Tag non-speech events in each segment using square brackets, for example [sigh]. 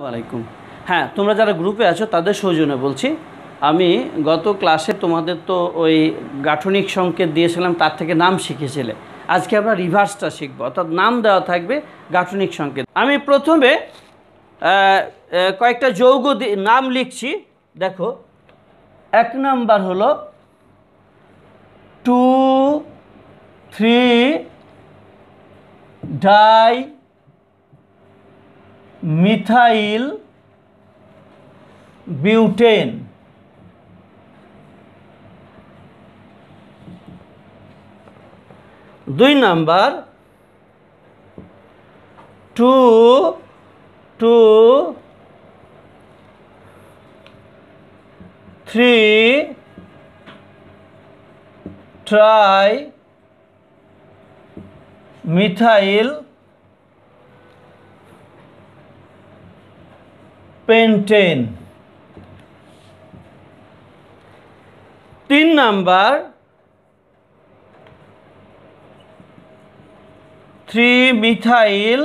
আসসালামাইকুম হ্যাঁ তোমরা যারা গ্রুপে আছো তাদের সৌজন্য বলছি আমি গত ক্লাসে তোমাদের তো ওই গাঠনিক সংকেত দিয়েছিলাম তার থেকে নাম শিখেছিলে আজকে আমরা রিভার্সটা শিখবো অর্থাৎ নাম দেওয়া থাকবে গাঠনিক সংকেত আমি প্রথমে কয়েকটা যৌগ নাম লিখছি দেখো এক নাম্বার হলো two three di methyl butane দুই number two two three tri methyl pentane তিন number three methyl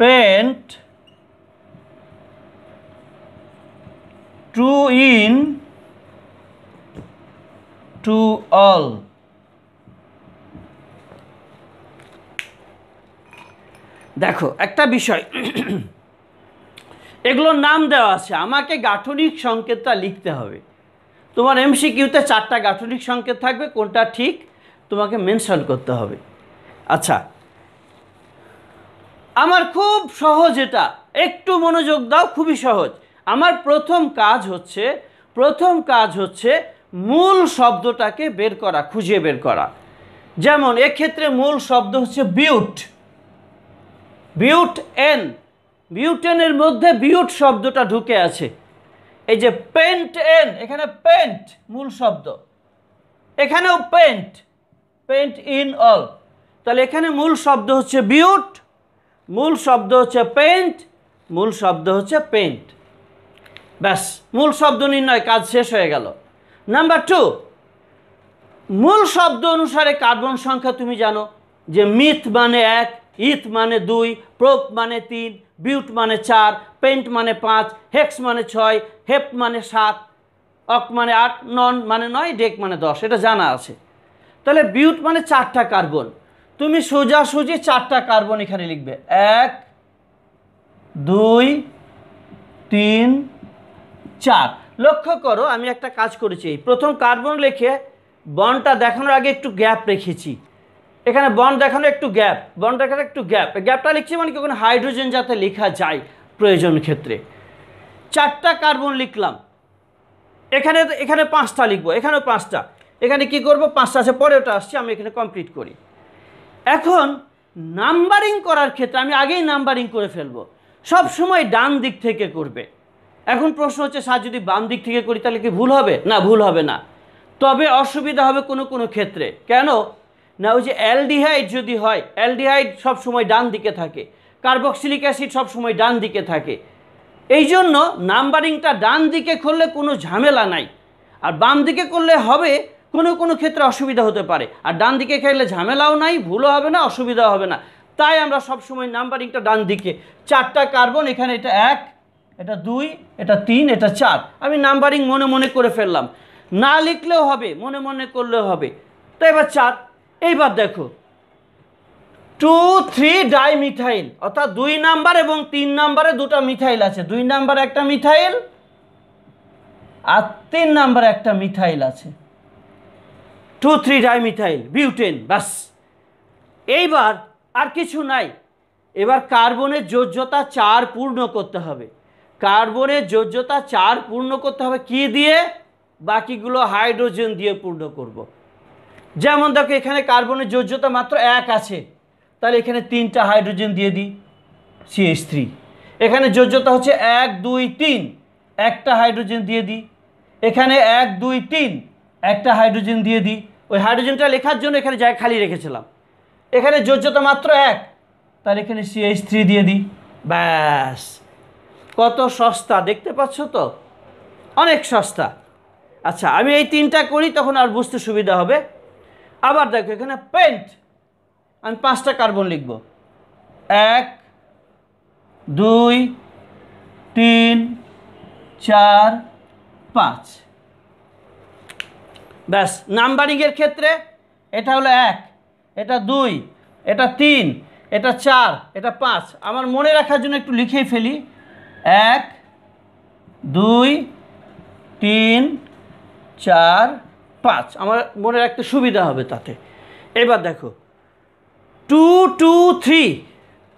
pent two ene two ol দেখো একটা বিষয় এগুলোর নাম দেওয়া আছে আমাকে গাঠনিক সংকেতটা লিখতে হবে তোমার এমসিকিউতে চারটা গাঠনিক সংকেত থাকবে কোনটা ঠিক তোমাকে মেনশন করতে হবে আচ্ছা আমার খুব সহজ এটা একটু মনোযোগ দাও খুবই সহজ আমার প্রথম কাজ হচ্ছে প্রথম কাজ হচ্ছে মূল শব্দটাকে বের করা খুঁজে বের করা যেমন এক্ষেত্রে মূল শব্দ হচ্ছে বিউট বিউট এন বিউটেনের মধ্যে বিউট শব্দটা ঢুকে আছে এই যে পেন্ট এন এখানে পেন্ট মূল শব্দ এখানেও পেন্ট পেন্ট ইন অল তাহলে এখানে মূল শব্দ হচ্ছে বিউট মূল শব্দ হচ্ছে পেন্ট মূল শব্দ হচ্ছে পেন্ট ব্যাস মূল শব্দ নির্ণয় কাজ শেষ হয়ে গেল নাম্বার টু মূল শব্দ অনুসারে কার্বন সংখ্যা তুমি জানো যে মিথ মানে এক ইথ মানে দুই প্রোপ মানে তিন বিউট মানে চার পেন্ট মানে পাঁচ হেক্স মানে ছয় হেপ মানে সাত অক মানে আট নন মানে নয় ডেক মানে দশ এটা জানা আছে তাহলে বিউট মানে চারটা কার্বন তুমি সোজাসুজি চারটা কার্বন এখানে লিখবে এক দুই তিন চার লক্ষ্য করো আমি একটা কাজ করেছি প্রথম কার্বন লিখে বনটা দেখানোর আগে একটু গ্যাপ রেখেছি এখানে বন্ড দেখানো একটু গ্যাপ বন্ড দেখানো একটু গ্যাপ গ্যাপটা লিখছি মানে কি ওখানে হাইড্রোজেন যাতে লেখা যায় প্রয়োজন ক্ষেত্রে চারটা কার্বন লিখলাম এখানে এখানে পাঁচটা লিখবো এখানেও পাঁচটা এখানে কি করব পাঁচটা আছে পরে ওটা আসছে আমি এখানে কমপ্লিট করি এখন নাম্বারিং করার ক্ষেত্রে আমি আগেই নাম্বারিং করে ফেলবো সব সময় ডান দিক থেকে করবে এখন প্রশ্ন হচ্ছে স্যার যদি বাম দিক থেকে করি তাহলে কি ভুল হবে না ভুল হবে না তবে অসুবিধা হবে কোনো কোনো ক্ষেত্রে কেন না ওই যে অ্যালডিহাইড যদি হয় অ্যালডিহাইড সবসময় ডান দিকে থাকে কার্বক্সিলিক অ্যাসিড সবসময় ডান দিকে থাকে এই জন্য নাম্বারিংটা ডান দিকে করলে কোনো ঝামেলা নাই আর বাম দিকে করলে হবে কোনো কোনো ক্ষেত্রে অসুবিধা হতে পারে আর ডান দিকে খেলে ঝামেলাও নাই ভুলও হবে না অসুবিধাও হবে না তাই আমরা সবসময় নাম্বারিংটা ডান দিকে চারটা কার্বন এখানে এটা এক এটা দুই এটা তিন এটা চার আমি নাম্বারিং মনে মনে করে ফেললাম না লিখলেও হবে মনে মনে করলেও হবে তো এবার চার এইবার দেখো টু থ্রি ডাই মিথাইল অর্থাৎ দুই নাম্বার এবং তিন নাম্বারে দুটো মিথাইল আছে দুই নাম্বার একটা মিথাইল আর তিন নাম্বার একটা মিথাইল আছে two three di methyl butane বাস এইবার আর কিছু নাই এবার কার্বনের যোজ্যতা চার পূর্ণ করতে হবে কার্বনের যোজ্যতা চার পূর্ণ করতে হবে কি দিয়ে বাকিগুলো হাইড্রোজেন দিয়ে পূর্ণ করব। যেমন দেখো এখানে কার্বনের যোজ্যতা মাত্র এক আছে তাহলে এখানে তিনটা হাইড্রোজেন দিয়ে দিই সিএস থ্রি এখানে যোজ্যতা হচ্ছে এক দুই তিন একটা হাইড্রোজেন দিয়ে দিই এখানে এক দুই তিন একটা হাইড্রোজেন দিয়ে দিই ওই হাইড্রোজেনটা লেখার জন্য এখানে জায়গা খালি রেখেছিলাম এখানে যোজ্যতা মাত্র এক তাহলে এখানে সিএইচ থ্রি দিয়ে দিই ব্যাস কত সস্তা দেখতে পাচ্ছ তো অনেক সস্তা আচ্ছা আমি এই তিনটা করি তখন আর বুঝতে সুবিধা হবে আবার দেখো এখানে পেন্ট আমি পাঁচটা কার্বন লিখব এক দুই তিন চার পাঁচ ব্যাস নাম্বারিংয়ের ক্ষেত্রে এটা হলো এক এটা দুই এটা তিন এটা চার এটা পাঁচ আমার মনে রাখার জন্য একটু লিখেই ফেলি এক দুই তিন চার পাঁচ আমার মনে রাখতে সুবিধা হবে তাতে এবার দেখো টু টু থ্রি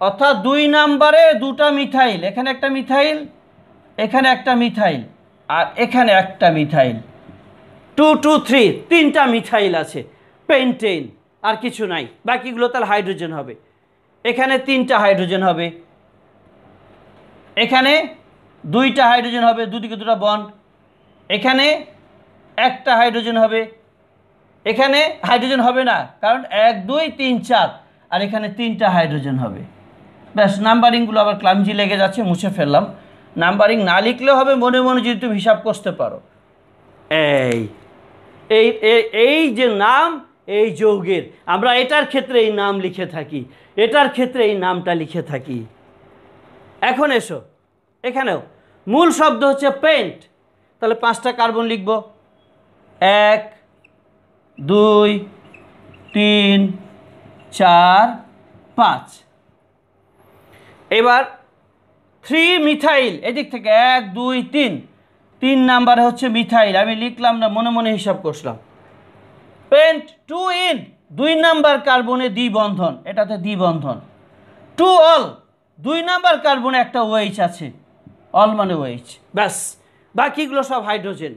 অর্থাৎ দুই নাম্বারে দুটা মিথাইল এখানে একটা মিথাইল এখানে একটা মিথাইল আর এখানে একটা মিথাইল টু টু থ্রি তিনটা মিথাইল আছে পেন্টেন আর কিছু নাই বাকিগুলো তাহলে হাইড্রোজেন হবে এখানে তিনটা হাইড্রোজেন হবে এখানে দুইটা হাইড্রোজেন হবে দুদিকে দুটা বন্ড এখানে একটা হাইড্রোজেন হবে এখানে হাইড্রোজেন হবে না কারণ এক দুই তিন চার আর এখানে তিনটা হাইড্রোজেন হবে ব্যাস নাম্বারিংগুলো আবার ক্লামজি লেগে যাচ্ছে মুছে ফেললাম নাম্বারিং না লিখলেও হবে মনে মনে যদি তুমি হিসাব করতে পারো এই এই এই যে নাম এই যৌগের আমরা এটার ক্ষেত্রে এই নাম লিখে থাকি এটার ক্ষেত্রে এই নামটা লিখে থাকি এখন এসো এখানেও মূল শব্দ হচ্ছে পেন্ট তাহলে পাঁচটা কার্বন লিখবো এক দুই তিন চার পাঁচ এবার থ্রি মিথাইল এদিক থেকে এক দুই তিন তিন নাম্বারে হচ্ছে মিথাইল আমি লিখলাম না মনে মনে হিসাব করছিলাম পেন্ট টু ইন দুই নাম্বার কার্বনে দ্বিবন্ধন এটাতে দ্বিবন্ধন টু অল দুই নাম্বার কার্বনে একটা ওয়েচ আছে অল মানে ওয়েচ ব্যাস বাকিগুলো সব হাইড্রোজেন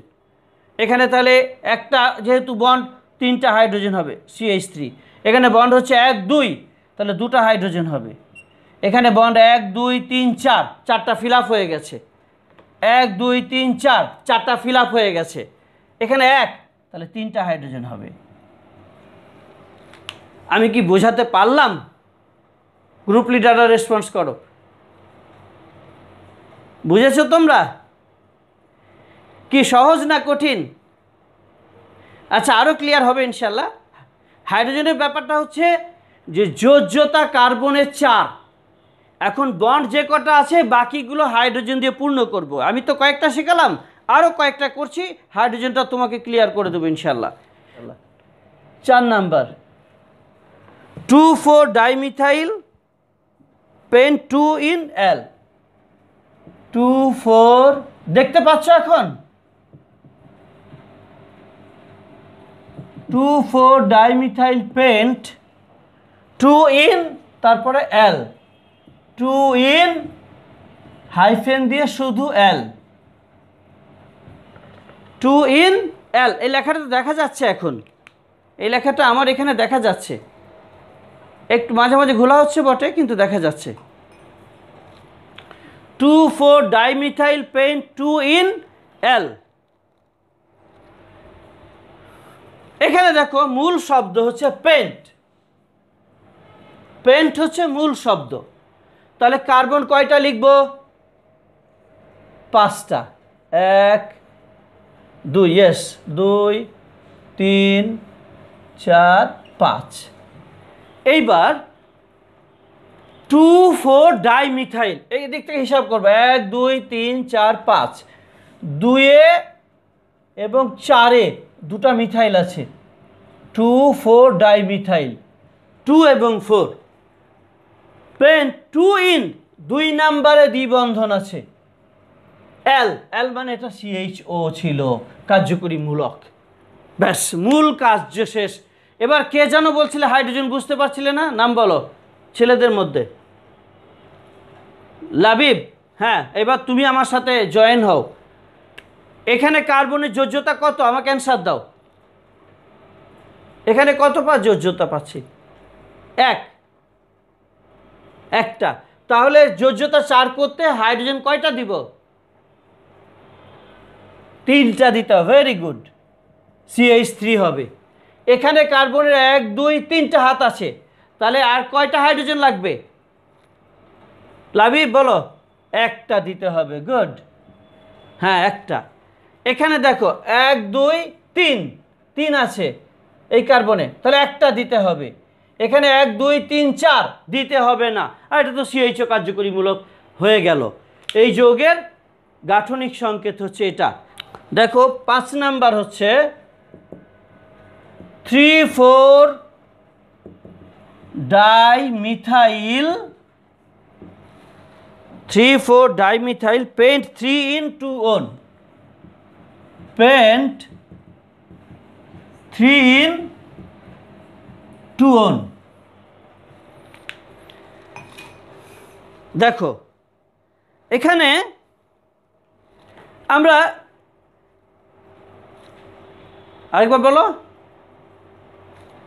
এখানে তাহলে একটা যেহেতু বন্ড তিনটা হাইড্রোজেন হবে সিএইচ থ্রি এখানে বন্ড হচ্ছে এক দুই তাহলে দুটা হাইড্রোজেন হবে এখানে বন্ড এক দুই তিন চার চারটা ফিল হয়ে গেছে এক দুই তিন চার চারটা ফিল হয়ে গেছে এখানে এক তাহলে তিনটা হাইড্রোজেন হবে আমি কি বোঝাতে পারলাম গ্রুপ লিডাররা রেসপন্স করো বুঝেছো তোমরা কি সহজ না কঠিন আচ্ছা আরও ক্লিয়ার হবে ইনশাল্লাহ হাইড্রোজেনের ব্যাপারটা হচ্ছে যে যোজ্যতা কার্বনের চার এখন বন্ড যে কটা আছে বাকিগুলো হাইড্রোজেন দিয়ে পূর্ণ করব। আমি তো কয়েকটা শেখালাম আরও কয়েকটা করছি হাইড্রোজেনটা তোমাকে ক্লিয়ার করে দেবো ইনশাল্লাহ চার number two four dimethyl pent two ene ol two four দেখতে পাচ্ছ এখন two four dimethyl pent two ene তারপরে এল টু ইন হাইফেন দিয়ে শুধু এল টু ইন এল এই লেখাটা তো দেখা যাচ্ছে এখন এই লেখাটা আমার এখানে দেখা যাচ্ছে একটু মাঝে মাঝে ঘোলা হচ্ছে বটে কিন্তু দেখা যাচ্ছে two four dimethyl pent two ene ol এখানে দেখো মূল শব্দ হচ্ছে পেন্ট পেন্ট হচ্ছে মূল শব্দ তাহলে কার্বন কয়টা লিখব পাঁচটা এক দুই এস দুই তিন চার পাঁচ এইবার টু ফোর ডাইমিথাইল এই দিক থেকে হিসাব করবো এক দুই তিন চার পাঁচ দুয়ে এবং চারে দুটা মিথাইল আছে two four di methyl two এবং ফোর পেন টু ইন দুই নাম্বারে দ্বিবন্ধন আছে এল এল মানে এটা সিএইচও ছিল কার্যকরী মূলক ব্যাস মূল যে শেষ এবার কে যেন বলছিলে হাইড্রোজেন বুঝতে পারছিলে না নাম বলো ছেলেদের মধ্যে লাবিব হ্যাঁ এবার তুমি আমার সাথে জয়েন হও এখানে কার্বনের যোজ্যতা কত আমাকে অ্যান্সার দাও এখানে কত পা যোজ্যতা পাচ্ছি এক একটা তাহলে যোজ্যতা চার করতে হাইড্রোজেন কয়টা দিব তিনটা দিতে হবে ভেরি গুড সিএইচ থ্রি হবে এখানে কার্বনের এক দুই তিনটা হাত আছে তাহলে আর কয়টা হাইড্রোজেন লাগবে লাভি বলো একটা দিতে হবে গুড হ্যাঁ একটা এখানে দেখো এক দুই তিন তিন আছে এই কার্বনে তাহলে একটা দিতে হবে এখানে এক দুই তিন চার দিতে হবে না আর এটা তো সিএইচও কার্যকরীমূলক হয়ে গেল এই যোগের গাঠনিক সংকেত হচ্ছে এটা দেখো পাঁচ নাম্বার হচ্ছে three four dimethyl three four dimethyl pent three ene two one spent three in two on দেখো এখানে আমরা আরেকবার বলো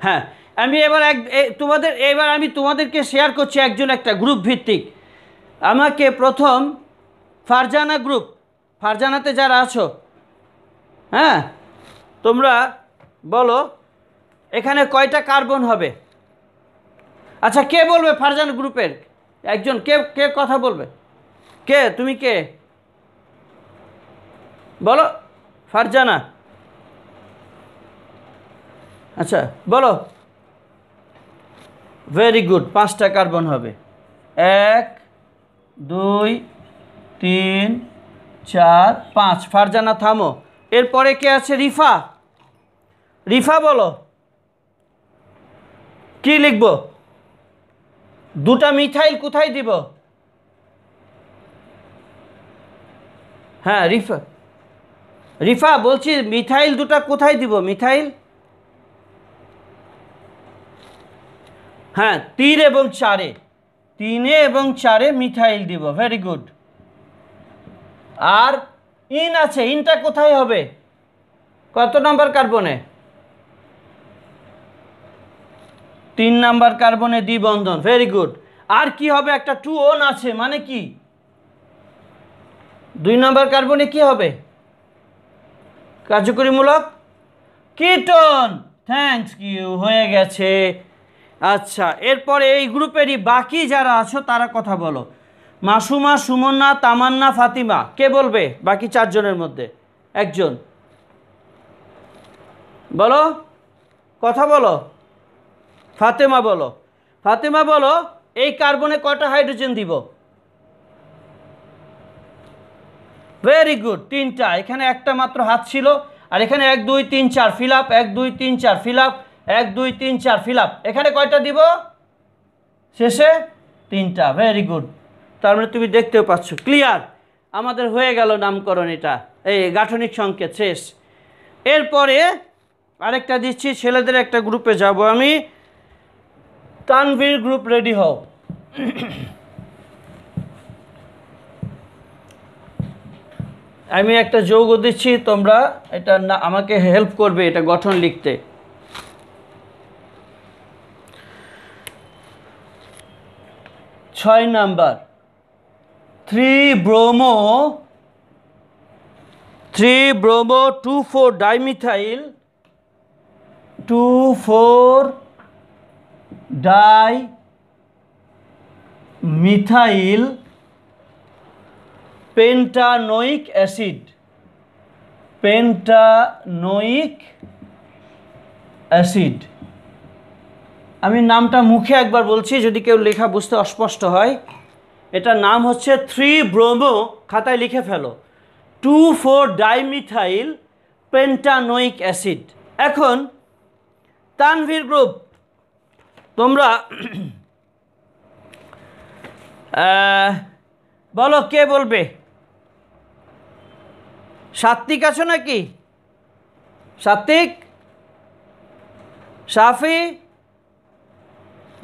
হ্যাঁ আমি এবার এক তোমাদের এবার আমি তোমাদেরকে শেয়ার করছি একজন একটা গ্রুপ ভিত্তিক আমাকে প্রথম ফারজানা গ্রুপ ফারজানাতে যারা আছো হ্যাঁ তোমরা বলো এখানে কয়টা কার্বন হবে আচ্ছা কে বলবে ফারজান গ্রুপের একজন কে কে কথা বলবে কে তুমি কে বলো ফারজানা আচ্ছা বলো ভেরি গুড পাঁচটা কার্বন হবে এক দুই তিন চার পাঁচ ফারজানা থামো এরপরে কে আছে রিফা রিফা বলো কি লিখব দুটা মিথাইল কোথায় দিব হ্যাঁ রিফা রিফা বলছি মিথাইল দুটা কোথায় দিব মিথাইল হ্যাঁ তিন এবং চারে তিনে এবং চারে মিথাইল দিব ভেরি গুড আর ইন আছে ইনটা কোথায় হবে কত নাম্বার কার্বনে তিন নাম্বার কার্বনে দ্বিবন্ধন ভেরি গুড আর কি হবে একটা টু ওন আছে মানে কি দুই নাম্বার কার্বনে কি হবে কার্যকরীমূলক কীটন থ্যাংকস ইউ হয়ে গেছে আচ্ছা এরপরে এই গ্রুপেরই বাকি যারা আছো তারা কথা বলো মাসুমা সুমন্না তামান্না ফাতিমা কে বলবে বাকি চারজনের মধ্যে একজন বলো কথা বলো ফাতেমা বলো ফাতেমা বলো এই কার্বনে কটা হাইড্রোজেন দিব ভেরি গুড তিনটা এখানে একটা মাত্র হাত ছিল আর এখানে এক দুই তিন চার ফিল আপ এক দুই তিন চার ফিল আপ এক দুই তিন চার ফিল আপ এখানে কয়টা দিব শেষে তিনটা ভেরি গুড তার মানে তুমি দেখতেও পাচ্ছ ক্লিয়ার আমাদের হয়ে গেল নামকরণ এটা এই গাঠনিক সংকেত শেষ এরপরে আরেকটা দিচ্ছি ছেলেদের একটা গ্রুপে যাব আমি তানভীর গ্রুপ রেডি হও আমি একটা যৌগ দিচ্ছি তোমরা এটা না আমাকে হেল্প করবে এটা গঠন লিখতে ছয় number three bromo three bromo two four dimethyl two four di methyl pentanoic acid pentanoic acid আমি নামটা মুখে একবার বলছি যদি কেউ লেখা বুঝতে অস্পষ্ট হয় এটার নাম হচ্ছে থ্রি ব্রোমো খাতায় লিখে ফেলো two four dimethyl pentanoic acid এখন তানভীর গ্রুপ তোমরা [clears throat] বলো কে বলবে সাত্বিক আছো নাকি সাত্বিক সাফি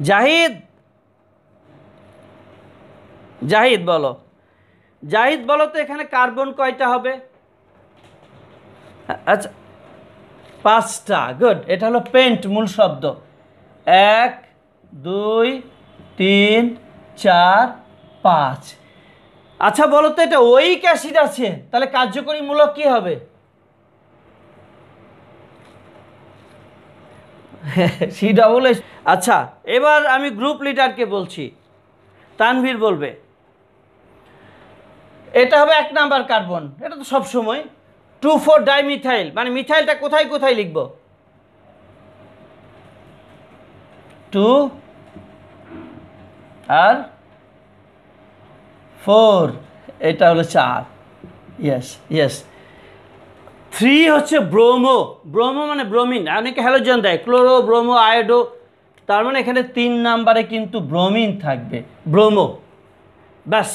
জাহিদ জাহিদ বলো জাহিদ বলো তো এখানে কার্বন কয়টা হবে আচ্ছা পাঁচটা গুড এটা হলো পেন্ট মূল শব্দ এক দুই তিন চার পাঁচ আচ্ছা বলো তো এটা ওই অ্যাসিড আছে তাহলে কার্যকরী মূলক কী হবে সি ডাবল আচ্ছা এবার আমি গ্রুপ লিডারকে বলছি তানভীর বলবে এটা হবে এক নাম্বার কার্বন এটা তো সবসময় টু ফোর ডাই মিথাইল মানে মিথাইলটা কোথায় কোথায় লিখব টু আর ফোর এটা হলো চার ইয়েস ইয়েস থ্রি হচ্ছে ব্রোমো ব্রোমো মানে ব্রোমিন অনেকে হ্যালোজন দেয় ক্লোরো ব্রোমো আয়োডো তার মানে এখানে তিন নাম্বারে কিন্তু ব্রোমিন থাকবে ব্রোমো ব্যাস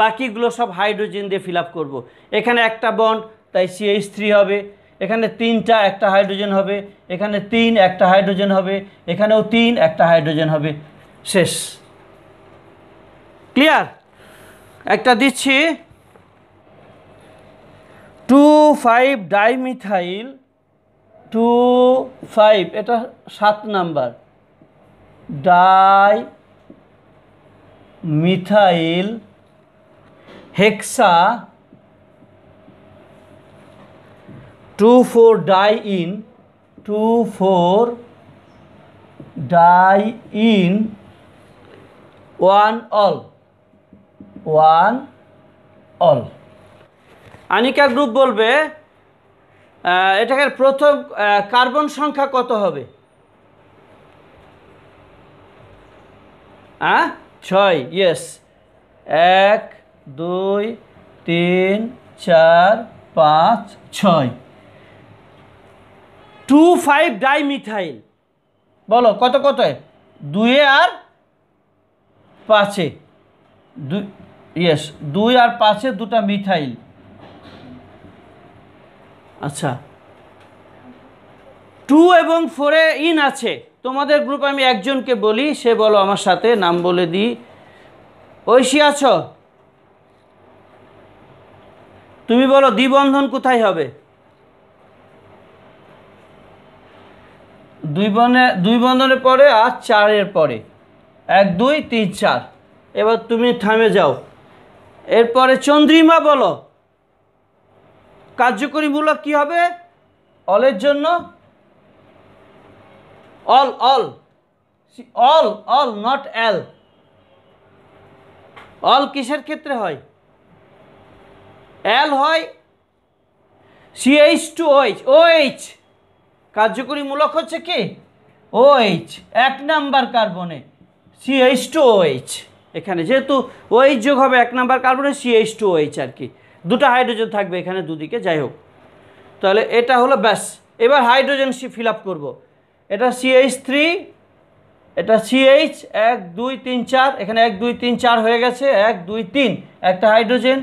বাকিগুলো সব হাইড্রোজেন দিয়ে ফিল আপ করবো এখানে একটা বন্ড তাই সিএইচ থ্রি হবে এখানে তিনটা একটা হাইড্রোজেন হবে এখানে তিন একটা হাইড্রোজেন হবে এখানেও তিন একটা হাইড্রোজেন হবে শেষ ক্লিয়ার একটা দিচ্ছি two five dimethyl two five এটা সাত number di methyl hexa two four di ene two four di ene one ol one ol Anika group বলবে এটাকে প্রথম কার্বন সংখ্যা কত হবে ছয় ইয়েস এক দুই তিন চার পাঁচ ছয় টু ফাইভ ডাইমিথাইল বলো কত কত দুয়ে আর পাঁচে দুই ইয়েস দুই আর পাঁচে দুটা মিথাইল আচ্ছা টু এবং ফোরে ইন আছে তোমাদের গ্রুপে আমি একজনকে বলি সে বলো আমার সাথে নাম বলে দিই ঐশী আছো তুমি বলো দ্বিবন্ধন কোথায় হবে দুই বনে দুই বন্ধনের পরে আর চারের পরে এক দুই তিন চার এবার তুমি থামে যাও এরপরে চন্দ্রিমা বলো কার্যকরী মূলক কী হবে অলের জন্য ol ol ol ol not al ol কিসের ক্ষেত্রে হয় অ্যাল হয় সিএইচ টু ওইচ ওইচ কার্যকরী মূলক হচ্ছে কি ওইচ এক নাম্বার কার্বনে সিএইচ টু ওইচ এখানে যেহেতু ওইচ যোগ হবে এক নাম্বার কার্বনে সিএইচ টু ওইচ আর কি দুটো হাইড্রোজেন থাকবে এখানে দুদিকে যাই হোক তাহলে এটা হলো ব্যাস এবার হাইড্রোজেন সি ফিল আপ করবো এটা সিএইচ থ্রি এটা সিএইচ এক দুই তিন চার এখানে এক দুই তিন চার হয়ে গেছে এক দুই তিন একটা হাইড্রোজেন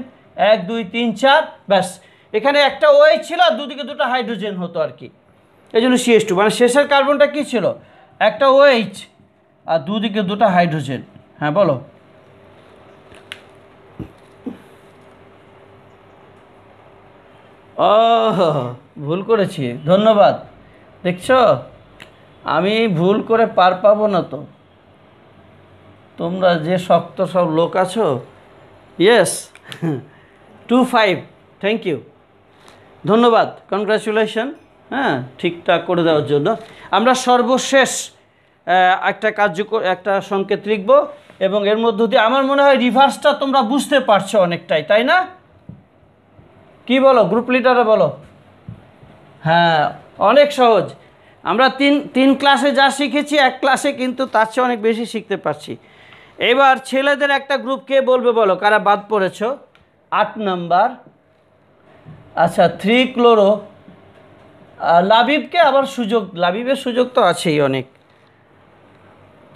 এক দুই তিন চার ব্যাস এখানে একটা ওয়ে ছিল আর দুদিকে দুটো হাইড্রোজেন হতো আর কি এই জন্য সিএস টু মানে শেষের কার্বনটা কী ছিল একটা ওএইচ আর দুদিকে দুটো হাইড্রোজেন হ্যাঁ বলো ও ভুল করেছি ধন্যবাদ দেখছো আমি ভুল করে পার পাবো না তো তোমরা যে শক্ত সব লোক আছো yes two five thank you ধন্যবাদ কনগ্রাচুলেশন হ্যাঁ ঠিকঠাক করে দেওয়ার জন্য আমরা সর্বশেষ একটা কার্যকর একটা সংকেত লিখব এবং এর মধ্য দিয়ে আমার মনে হয় রিভার্সটা তোমরা বুঝতে পারছো অনেকটাই তাই না কি বলো গ্রুপ লিডারে বলো হ্যাঁ অনেক সহজ আমরা তিন তিন ক্লাসে যা শিখেছি এক ক্লাসে কিন্তু তার চেয়ে অনেক বেশি শিখতে পারছি এবার ছেলেদের একটা গ্রুপ কে বলবে বলো কারা বাদ পড়েছো আট নাম্বার আচ্ছা থ্রি ক্লোরো লাবিবকে আবার সুযোগ লাবিবের সুযোগ তো আছেই অনেক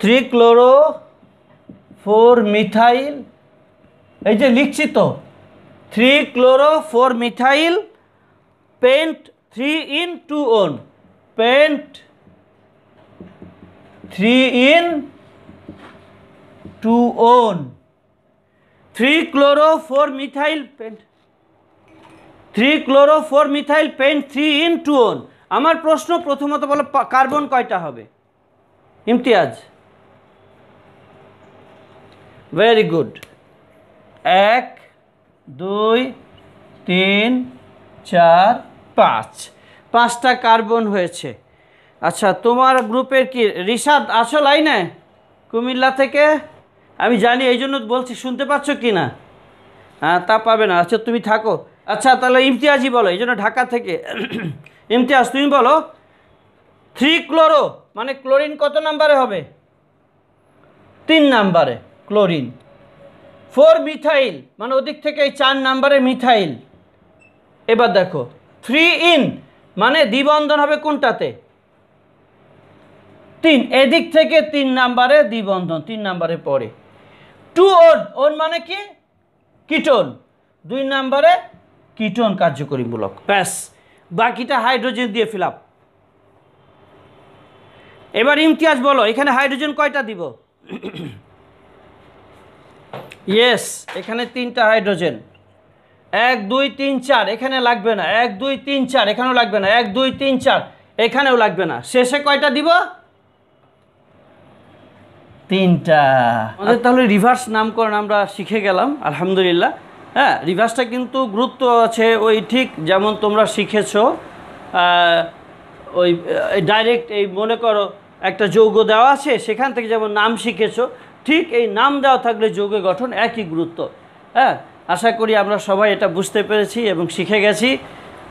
থ্রি ক্লোরো ফোর মিথাইল এই যে লিখছি তো three chloro four methyl pent three ene two one pent three ene two one three chloro four methyl pent three chloro four methyl pent three ene two one আমার প্রশ্ন প্রথমত বলো carbon কয়টা হবে ইমতিয়াজ ভেরি গুড এক দুই তিন চার পাঁচ পাঁচটা কার্বন হয়েছে আচ্ছা তোমার গ্রুপের কি রিসাদ আসো লাইনে কুমিল্লা থেকে আমি জানি এই জন্য বলছি শুনতে পাচ্ছ কি না হ্যাঁ তা পাবে না আচ্ছা তুমি থাকো আচ্ছা তাহলে ইমতিয়াজই বলো এই জন্য ঢাকা থেকে [clears throat] ইমতিয়াজ তুমি বলো থ্রি ক্লোরো মানে ক্লোরিন কত নাম্বারে হবে তিন নাম্বারে ক্লোরিন ফোর মিথাইল মানে ওদিক থেকে এই চার নাম্বারে মিথাইল এবার দেখো থ্রি ইন মানে দ্বিবন্ধন হবে কোনটাতে তিন এদিক থেকে তিন নাম্বারে দ্বিবন্ধন তিন নাম্বারে পড়ে টু ওন ওন মানে কি কিটোন দুই নম্বরে কিটোন কার্যকরীমূলক ব্যাস বাকিটা হাইড্রোজেন দিয়ে ফিল আপ এবার ইমতিয়াজ বলো এখানে হাইড্রোজেন কয়টা দিব ইয়েস এখানে তিনটা হাইড্রোজেন এক দুই তিন চার এখানে লাগবে না এক দুই তিন চার এখানেও লাগবে না এক দুই তিন চার এখানেও লাগবে না শেষে কয়টা দিব তিনটা আমাদের তাহলে রিভার্স নামকরণ আমরা শিখে গেলাম আলহামদুলিল্লাহ হ্যাঁ রিভার্সটা কিন্তু গুরুত্ব আছে ওই ঠিক যেমন তোমরা শিখেছো ওই ডাইরেক্ট এই মনে করো একটা যৌগ দেওয়া আছে সেখান থেকে যেমন নাম শিখেছো ঠিক এই নাম দেওয়া থাকলে যৌগের গঠন একই গুরুত্ব হ্যাঁ আশা করি আমরা সবাই এটা বুঝতে পেরেছি এবং শিখে গেছি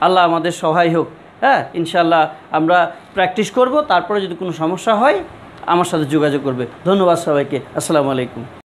আল্লাহ আমাদের সহায় হোক হ্যাঁ ইনশাল্লাহ আমরা প্র্যাকটিস করব তারপরে যদি কোনো সমস্যা হয় আমার সাথে যোগাযোগ করবে ধন্যবাদ সবাইকে আসসালামু আলাইকুম